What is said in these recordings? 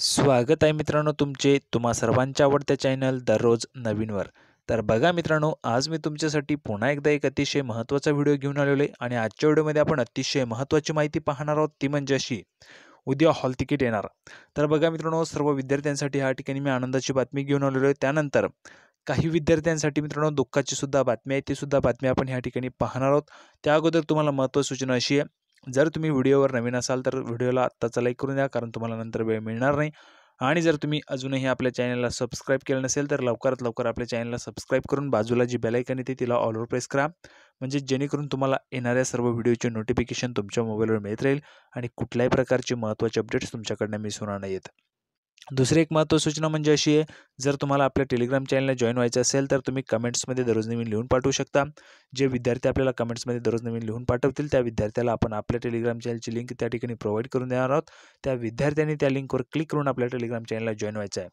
स्वागत आहे मित्रांनो तुमचे तुम्हा सर्वांच्या आवडत्या चॅनल दररोज नवीनवर तर बघा मित्रांनो आज मी तुमच्यासाठी पुन्हा एकदा एक अतिशय महत्त्वाचा व्हिडिओ घेऊन आलेलो आहे आणि आजच्या व्हिडिओमध्ये आपण अतिशय महत्त्वाची माहिती पाहणार आहोत ती म्हणजे अशी उद्या हॉल तिकीट येणार तर बघा मित्रांनो सर्व विद्यार्थ्यांसाठी ह्या ठिकाणी मी आनंदाची बातमी घेऊन आलेलो आहे त्यानंतर काही विद्यार्थ्यांसाठी मित्रांनो दुःखाची सुद्धा बातमी आहे ती सुद्धा बातमी आपण ह्या ठिकाणी पाहणार आहोत त्या अगोदर तुम्हाला महत्त्व सूचना अशी आहे जर तुम्ही व्हिडिओवर नवीन असाल तर व्हिडिओला आत्ताचा लाईक करून द्या कारण तुम्हाला नंतर वेळ मिळणार नाही आणि जर तुम्ही अजूनही आपल्या चॅनलला सबस्क्राईब केलं नसेल तर लवकरात लवकर आपल्या चॅनलला सबस्क्राईब करून बाजूला जी बेलायकन येते तिला ऑलवर प्रेस करा म्हणजे जेणेकरून तुम्हाला येणाऱ्या सर्व व्हिडिओचे नोटिफिकेशन तुमच्या मोबाईलवर मिळत राहील आणि कुठल्याही प्रकारचे महत्त्वाचे अपडेट्स तुमच्याकडनं मिस होणार नाहीत दुसरी एक महत्त्व सूचना म्हणजे अशी आहे जर तुम्हाला आपल्या टेलिग्राम चॅनलला जॉईन व्हायचं असेल तर तुम्ही कमेंट्समध्ये दररोज नवीन लिहून पाठवू शकता जे विद्यार्थी आपल्याला कमेंट्समध्ये दररोज नवीन लिहून पाठवतील त्या विद्यार्थ्याला आपण आपल्या टेलिग्राम चॅनलची लिंक त्या ठिकाणी प्रोव्हाइड करून देणार आहोत त्या विद्यार्थ्यांनी त्या लिंकवर क्लिक करून आपल्या टेलिग्राम चॅनलला जॉईन व्हायचं आहे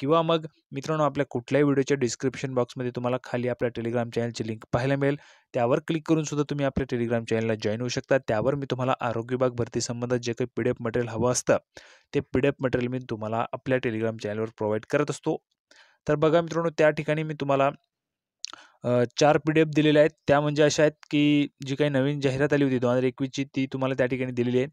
किंवा मग मित्रांनो आपल्या कुठल्याही व्हिडिओच्या डिस्क्रिप्शन बॉक्समध्ये तुम्हाला खाली आपल्या टेलिग्राम चॅनलची लिंक पाहायला मिळेल त्यावर क्लिक करून सुद्धा तुम्ही आपल्या टेलिग्राम चॅनलला जॉईन होऊ शकता त्यावर मी तुम्हाला आरोग्य विभाग भरती संबंधात जे काही पी डी एफ मटेरियल हवं असतं ते पी डी एफ मटेरियल मी तुम्हाला आपल्या टेलिग्राम चॅनलवर प्रोव्हाइड करत असतो तर बघा मित्रांनो त्या ठिकाणी मी तुम्हाला चार पी डी एफ दिलेल्या आहेत त्या म्हणजे अशा आहेत की जी काही नवीन जाहिरात आली होती दोन हजार एकवीसची ती तुम्हाला त्या ठिकाणी दिलेली आहे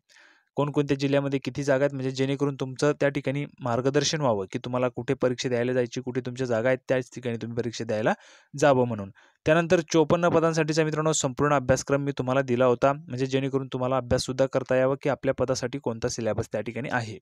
कोणकोणत्या जिल्ह्यामध्ये किती जागा आहेत म्हणजे जेणेकरून तुमचं त्या ठिकाणी मार्गदर्शन व्हावं की तुम्हाला कुठे परीक्षा द्यायला जायची कुठे तुमच्या जागा आहेत त्याच ठिकाणी तुम्ही परीक्षा द्यायला जावं म्हणून त्यानंतर चोपन्न पदांसाठीचा मित्रांनो संपूर्ण अभ्यासक्रम मी तुम्हाला दिला होता म्हणजे जेणेकरून तुम्हाला अभ्याससुद्धा करता यावा की आपल्या पदासाठी कोणता सिलेबस त्या ठिकाणी आहे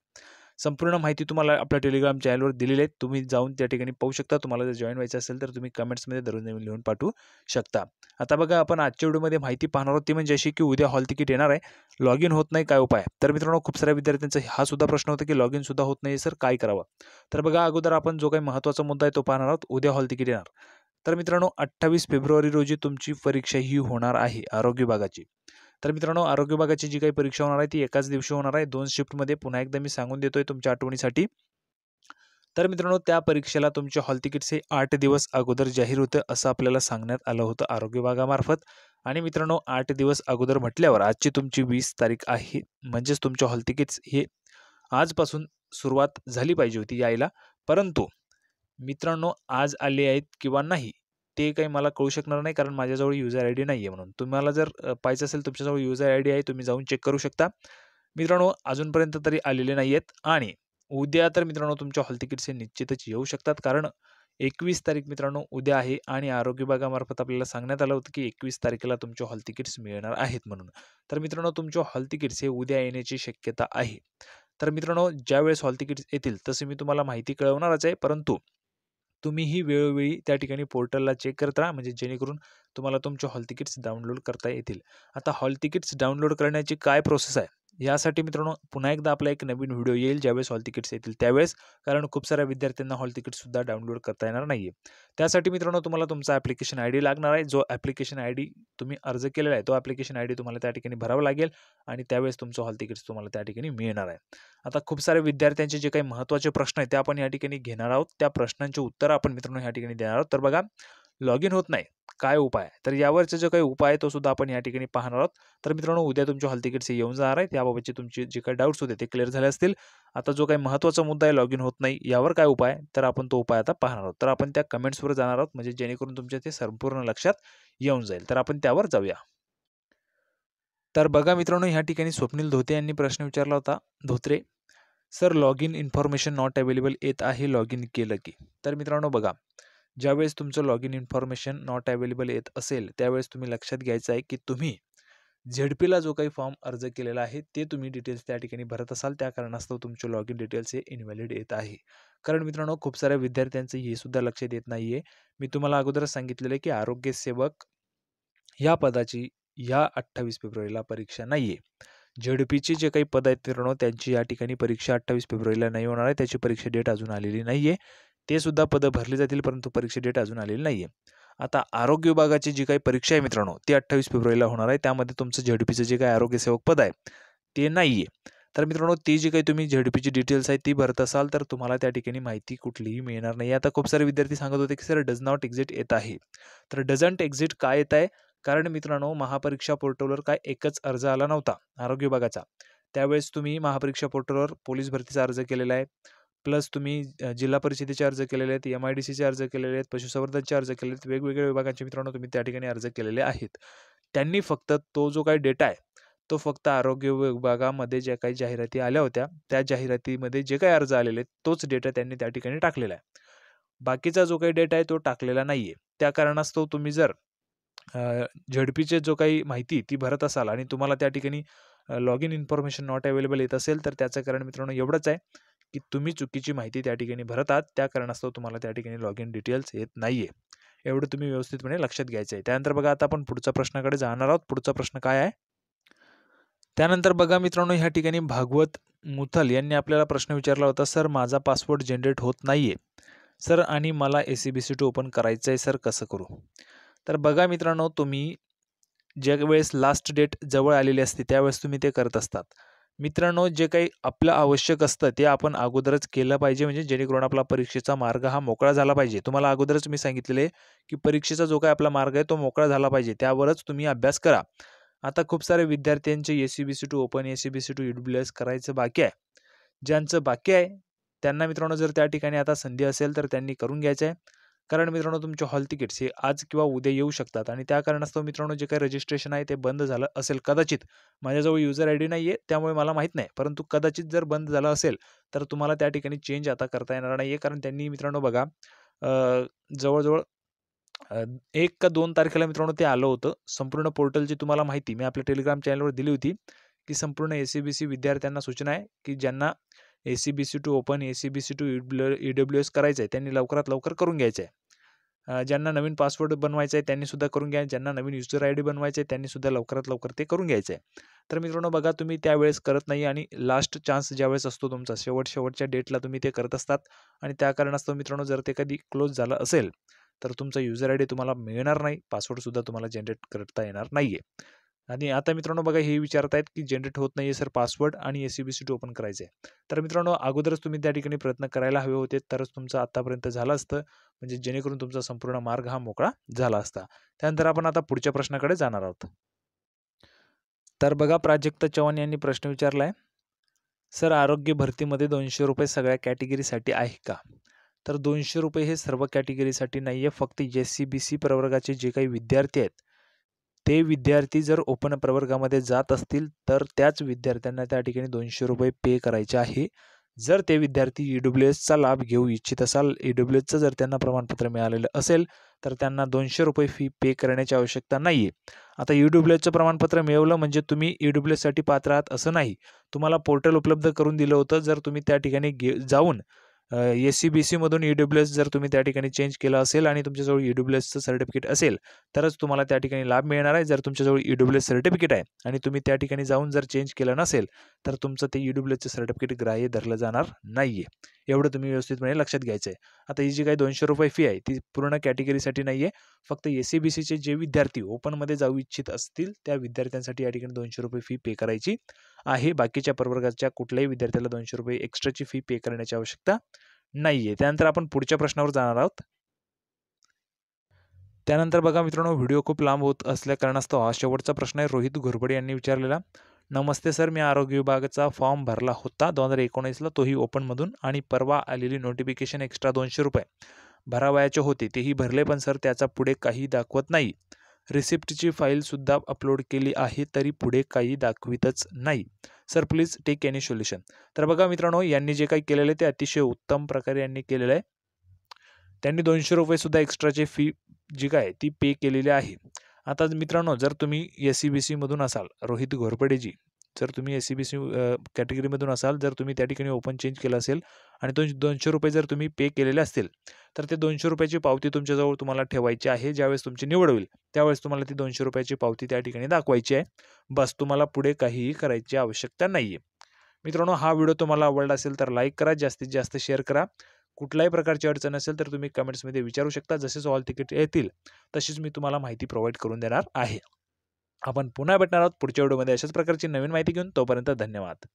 संपूर्ण माहिती तुम्हाला आपल्या टेलिग्राम चॅनलवर दिलेली आहे तुम्ही जाऊन त्या ठिकाणी पाहू शकता तुम्हाला जर जॉईन व्हायचं असेल तर तुम्ही कमेंट्समध्ये दररोज नवीन लिहून पाठवू शकता आता बघा आपण आजच्या व्हिडिओमध्ये माहिती पाहणार आहोत ती म्हणजे अशी की उद्या हॉल तिकीट येणार आहे लॉग इन होत नाही काय उपाय तर मित्रांनो खूप साऱ्या विद्यार्थ्यांचा हा सुद्धा प्रश्न होता की लॉग सुद्धा होत नाही सर काय करावं तर बघा अगोदर आपण जो काही महत्त्वाचा मुद्दा आहे तो पाहणार आहोत उद्या हॉल तिकीट येणार तर मित्रांनो अठ्ठावीस फेब्रुवारी रोजी तुमची परीक्षा ही होणार आहे आरोग्य विभागाची तर मित्रांनो आरोग्य विभागाची जी काही परीक्षा होणार आहे ती एकाच दिवशी होणार आहे दोन शिफ्टमध्ये पुन्हा एकदा मी सांगून देतोय तुमच्या आठवणीसाठी तर मित्रांनो त्या परीक्षेला तुमचे हॉल तिकीट्स हे आठ दिवस अगोदर जाहीर होतं असं आपल्याला सांगण्यात आलं होतं आरोग्य विभागामार्फत आणि मित्रांनो आठ दिवस अगोदर म्हटल्यावर आजची तुमची वीस तारीख आहे म्हणजेच तुमचे हॉल तिकीट्स हे आजपासून सुरुवात झाली पाहिजे होती यायला परंतु मित्रांनो आज आले आहेत किंवा नाही ते काही मला कळू शकणार नाही कारण माझ्याजवळ युजर आय डी नाही आहे म्हणून तुम्हाला जर पाहिजे असेल तुमच्याजवळ युजर आय डी आहे तुम्ही जाऊन चेक करू शकता मित्रांनो अजूनपर्यंत तरी आलेले नाही आहेत आणि उद्या तर मित्रांनो तुमच्या हॉल तिकीट्स हे निश्चितच येऊ शकतात कारण एकवीस तारीख मित्रांनो उद्या आहे आणि आरोग्य विभागामार्फत आपल्याला सांगण्यात आलं होतं की एकवीस तारखेला तुमच्या हॉल तिकीट्स मिळणार आहेत म्हणून तर मित्रांनो तुमच्या हॉल तिकीट्स हे उद्या येण्याची शक्यता आहे तर मित्रांनो ज्यावेळेस हॉल तिकीट्स येतील तसे मी तुम्हाला माहिती कळवणारच आहे परंतु तुम्हीही वेळोवेळी त्या ठिकाणी पोर्टलला चेक करत राहा म्हणजे जेणेकरून तुम्हाला तुमचे हॉल तिकीट्स डाउनलोड करता येतील आता हॉल तिकीट्स डाउनलोड करण्याची काय प्रोसेस आहे यासाठी मित्रांनो पुन्हा एकदा आपला एक नवीन व्हिडिओ येईल ज्यावेळेस हॉल तिकीट्स येतील त्यावेळेस कारण खूप साऱ्या विद्यार्थ्यांना हॉल तिकीटसुद्धा डाउनलोड करता येणार नाही आहे त्यासाठी मित्रांनो तुम्हाला तुमचा ॲप्लिकेशन आय डी लागणार आहे जो ॲप्लिकेशन आय डी तुम्ही अर्ज केलेला आहे तो ॲप्लिकेशन आय डी तुम्हाला त्या ठिकाणी भरावा लागेल आणि त्यावेळेस तुमचं हॉल तिकीट्स तुम्हाला त्या ठिकाणी मिळणार आहे आता खूप साऱ्या विद्यार्थ्यांचे जे काही महत्त्वाचे प्रश्न आहेत ते आपण या ठिकाणी घेणार आहोत त्या प्रश्नांचे उत्तर आपण मित्रांनो या ठिकाणी देणार आहोत तर बघा लॉग इन होत नाही काय उपाय आहे तर यावरचा जो काही उपाय आहे तो सुद्धा आपण या ठिकाणी पाहणार आहोत तर मित्रांनो उद्या तुमच्या हॉल तिकीटचे येऊन जाणार आहे याबाबतचे तुमचे जे काही डाऊट्स होते ते क्लिअर झाले असतील आता जो काही महत्त्वाचा मुद्दा आहे लॉग इन होत नाही यावर काय उपाय तर आपण तो उपाय आता पाहणार आहोत तर आपण त्या कमेंट्सवर जाणार आहोत म्हणजे जेणेकरून तुमच्या ते संपूर्ण लक्षात येऊन जाईल तर आपण त्यावर जाऊया तर बघा मित्रांनो ह्या ठिकाणी स्वप्नील धोते यांनी प्रश्न विचारला होता Dhotre sir log in information not available येत आहे लॉग इन केलं की तर मित्रांनो बघा ज्यावेळेस तुमचं log in information not available येत असेल त्यावेळेस तुम्ही लक्षात घ्यायचं आहे की तुम्ही झेडपीला जो काही फॉर्म अर्ज केलेला आहे ते तुम्ही डिटेल्स त्या ठिकाणी भरत असाल त्या कारणास्तव तुमचे लॉग इन डिटेल्स हे इनव्हॅलिड येत आहे कारण मित्रांनो खूप साऱ्या विद्यार्थ्यांचं हे सुद्धा लक्षात येत नाही आहे मी तुम्हाला अगोदरच सांगितलेलं की आरोग्यसेवक या पदाची या अठ्ठावीस फेब्रुवारीला परीक्षा नाही आहे पीचे जे काही पद आहेत मित्रांनो त्यांची या ठिकाणी परीक्षा अठ्ठावीस फेब्रुवारीला नाही होणार आहे त्याची परीक्षा डेट अजून आलेली नाही आहे ते सुद्धा पदं भरली जातील परंतु परीक्षा डेट अजून आलेली नाही आहे आता आरोग्य विभागाची जी काही परीक्षा आहे मित्रांनो ती अठ्ठावीस फेब्रुवारीला होणार आहे त्यामध्ये तुमचं झेडपीचं जे काही आरोग्यसेवक पद आहे ते नाही आहे तर मित्रांनो ती जी काही तुम्ही झेडपीची डिटेल्स आहे ती भरत असाल तर तुम्हाला त्या ठिकाणी माहिती कुठलीही मिळणार नाही आता खूप सारे विद्यार्थी सांगत होते की सर डज नॉट एक्झिट येत आहे तर डझंट एक्झिट काय येत आहे कारण मित्रांनो महापरीक्षा पोर्टलवर काय एकच अर्ज आला नव्हता आरोग्य विभागाचा त्यावेळेस तुम्ही महापरीक्षा पोर्टलवर पोलीस भरतीचा अर्ज केलेला आहे प्लस तुम्ही जिल्हा परिषदेचे अर्ज केलेले आहेत एम आय डी सीचे अर्ज केलेले आहेत पशुसंवर्धनचे अर्ज केलेले आहेत वेगवेगळ्या विभागांचे मित्रांनो तुम्ही त्या ठिकाणी अर्ज केलेले आहेत त्यांनी फक्त तो जो काही डेटा आहे तो फक्त आरोग्य विभागामध्ये ज्या काही जाहिराती आल्या होत्या त्या जाहिरातीमध्ये जे काही अर्ज आलेले आहेत तोच डेटा त्यांनी त्या ठिकाणी टाकलेला आहे बाकीचा जो काही डेटा आहे तो टाकलेला नाही आहे त्या कारणास्तव तुम्ही जर झडपीचे जो काही माहिती ती भरत असाल आणि तुम्हाला त्या ठिकाणी log in information not available येत असेल तर त्याचं कारण मित्रांनो एवढंच आहे की तुम्ही चुकीची माहिती त्या ठिकाणी भरत आहात त्या कारणास्तव तुम्हाला त्या ठिकाणी लॉग इन डिटेल्स येत नाही आहे एवढं तुम्ही व्यवस्थितपणे लक्षात घ्यायचं आहे त्यानंतर बघा आता आपण पुढच्या प्रश्नाकडे जाणार आहोत पुढचा प्रश्न काय आहे त्यानंतर बघा मित्रांनो ह्या ठिकाणी भागवत मुथल यांनी आपल्याला प्रश्न विचारला होता सर माझा पासपोर्ट जनरेट होत नाही आहे सर आणि मला A C B C to open करायचं आहे सर कसं करू तर बघा मित्रांनो तुम्ही ज्या वेळेस लास्ट डेट जवळ आलेली असते त्यावेळेस तुम्ही ते करत असतात मित्रांनो जे काही आपलं आवश्यक असतं ते आपण अगोदरच केलं पाहिजे म्हणजे जेणेकरून आपला परीक्षेचा मार्ग हा मोकळा झाला पाहिजे तुम्हाला अगोदरच मी सांगितलेले आहे की परीक्षेचा जो काही आपला मार्ग आहे तो मोकळा झाला पाहिजे त्यावरच तुम्ही अभ्यास करा आता खूप सारे विद्यार्थ्यांचे A C B C to open A C B C to S करायचं बाकी आहे ज्यांचं बाकी आहे त्यांना मित्रांनो जर त्या ठिकाणी आता संधी असेल तर त्यांनी करून घ्यायचं आहे कारण मित्रांनो तुमचे हॉल तिकीट्स हे आज किंवा उद्या येऊ शकतात आणि त्या कारणास्तव मित्रांनो जे काही रजिस्ट्रेशन आहे ते बंद झालं असेल कदाचित माझ्याजवळ युजर आय डी नाही आहे त्यामुळे मला माहीत नाही परंतु कदाचित जर बंद झालं असेल तर तुम्हाला त्या ठिकाणी चेंज आता करता येणार नाही कारण त्यांनी मित्रांनो बघा जवळजवळ एक का दोन तारखेला मित्रांनो ते आलं होतं संपूर्ण पोर्टलची तुम्हाला माहिती मी आपल्या टेलिग्राम चॅनलवर दिली होती की संपूर्ण एस सी बी सी विद्यार्थ्यांना सूचना आहे की ज्यांना A C B C to open A C B C to E W S करायचं आहे त्यांनी लवकरात लवकर करून घ्यायचं आहे ज्यांना नवीन पासवर्ड बनवायचा आहे त्यांनीसुद्धा करून घ्या ज्यांना नवीन युजर आय डी बनवायचं आहे त्यांनीसुद्धा लवकरात लवकर ते करून घ्यायचं आहे तर मित्रांनो बघा तुम्ही त्यावेळेस करत नाही आणि लास्ट चान्स ज्यावेळेस असतो तुमचा शेवट शेवटच्या डेटला तुम्ही ते करत असतात आणि त्या कारणास्तव मित्रांनो जर ते कधी क्लोज झालं असेल तर तुमचा युजर आय डी तुम्हाला मिळणार नाही पासवर्डसुद्धा तुम्हाला जनरेट करता येणार नाही आहे आणि आता मित्रांनो बघा हे विचारत आहेत की जनरेट होत नाही आहे सर पासवर्ड आणि S C B C T open करायचं आहे तर मित्रांनो अगोदरच तुम्ही त्या ठिकाणी प्रयत्न करायला हवे होते तरच तुमचं आत्तापर्यंत झालं असतं म्हणजे जेणेकरून तुमचा संपूर्ण मार्ग हा मोकळा झाला असता त्यानंतर आपण आता पुढच्या प्रश्नाकडे जाणार आहोत तर बघा प्राजक्ता चव्हाण यांनी प्रश्न विचारला सर आरोग्य भरतीमध्ये दोनशे रुपये सगळ्या कॅटेगरीसाठी आहे का तर दोनशे रुपये हे सर्व कॅटेगरीसाठी नाही आहे फक्त एस सी बी सी प्रवर्गाचे जे काही विद्यार्थी आहेत ते विद्यार्थी जर ओपन प्रवर्गामध्ये जात असतील तर त्याच विद्यार्थ्यांना त्या ठिकाणी दोनशे रुपये पे करायचे आहे जर ते विद्यार्थी ई e डब्ल्यू एसचा लाभ घेऊ इच्छित असाल ई e डब्ल्यू एसचं जर त्यांना प्रमाणपत्र मिळालेलं असेल तर त्यांना दोनशे रुपये फी पे करण्याची आवश्यकता नाही आहे आता ई e डब्ल्यू एसचं प्रमाणपत्र मिळवलं म्हणजे तुम्ही ई डब्ल्यू एससाठी पात्र आहात असं नाही तुम्हाला पोर्टल उपलब्ध करून दिलं होतं जर तुम्ही त्या ठिकाणी जाऊन एस सी बी सीमधून ई डब्ल्यू एस जर तुम्ही त्या ठिकाणी चेंज केलं असेल आणि तुमच्याजवळ ई डब्ल्यू एसचं सर्टिफिकेट असेल तरच तुम्हाला त्या ठिकाणी लाभ मिळणार आहे जर तुमच्याजवळ ई डब्ल्यू एस सर्टिफिकेट आहे आणि तुम्ही त्या ठिकाणी जाऊन जर चेंज केलं नसेल तर तुमचं ते ई डब्ल्यू एसचं सर्टिफिकेट ग्राह्य धरलं जाणार नाही आहे एवढं तुम्ही व्यवस्थितपणे म्हणजे लक्षात घ्यायचं आहे आता ही जी काही दोनशे रुपये फी आहे ती पूर्ण कॅटेगरीसाठी नाही आहे फक्त ए सी बी सीचे जे विद्यार्थी ओपनमध्ये जाऊ इच्छित असतील त्या विद्यार्थ्यांसाठी या ठिकाणी दोनशे रुपये फी पे करायची आहे बाकीच्या प्रवर्गाच्या कुठल्याही विद्यार्थ्याला दोनशे रुपये एक्स्ट्राची फी पे करण्याची आवश्यकता नाही त्यानंतर आपण पुढच्या प्रश्नावर जाणार आहोत त्यानंतर बघा मित्रांनो व्हिडिओ खूप लांब होत असल्या कारणास्तव हा शेवटचा प्रश्न आहे रोहित घोरबडे यांनी विचारलेला नमस्ते सर मी आरोग्य विभागाचा फॉर्म भरला होता दोन हजार एकोणीसला तोही ओपनमधून आणि परवा आलेली नोटिफिकेशन एक्स्ट्रा दोनशे रुपये भरावयाचे होते तेही भरले पण सर त्याचा पुढे काही दाखवत नाही रिसिप्टची फाईलसुद्धा अपलोड केली आहे तरी पुढे काही दाखवितच नाही sir please take any solution तर बघा मित्रांनो यांनी जे काही केलेलं आहे ते अतिशय उत्तम प्रकारे यांनी केलेलं आहे त्यांनी दोनशे रुपयेसुद्धा एक्स्ट्राची फी जी काय ती पे केलेली आहे आता मित्रांनो जर तुम्ही एस सी e बी सीमधून असाल रोहित घोरपडेजी जर तुम्ही एस सी बी सी कॅटेगरीमधून असाल जर तुम्ही त्या ठिकाणी ओपन चेंज केला असेल आणि दोन दोनशे रुपये जर तुम्ही पे केलेले असतील तर ते दोनशे रुपयाची पावती तुमच्याजवळ तुम्हाला ठेवायची आहे ज्यावेळेस तुमची निवड होईल त्यावेळेस तुम्हाला ती दोनशे रुपयाची पावती त्या ठिकाणी दाखवायची आहे बस तुम्हाला पुढे काहीही करायची आवश्यकता नाही आहे मित्रांनो हा व्हिडिओ तुम्हाला आवडला असेल तर लाईक करा जास्तीत जास्त शेअर करा कुठल्याही प्रकारची अडचण असेल तर तुम्ही कमेंट्समध्ये विचारू शकता जसेच ऑल तिकीट येतील तशीच मी तुम्हाला माहिती प्रोव्हाइड करून देणार आहे आपण पुन्हा भेटणार आहोत पुढच्या व्हिडिओमध्ये अशाच प्रकारची नवीन माहिती घेऊन तोपर्यंत धन्यवाद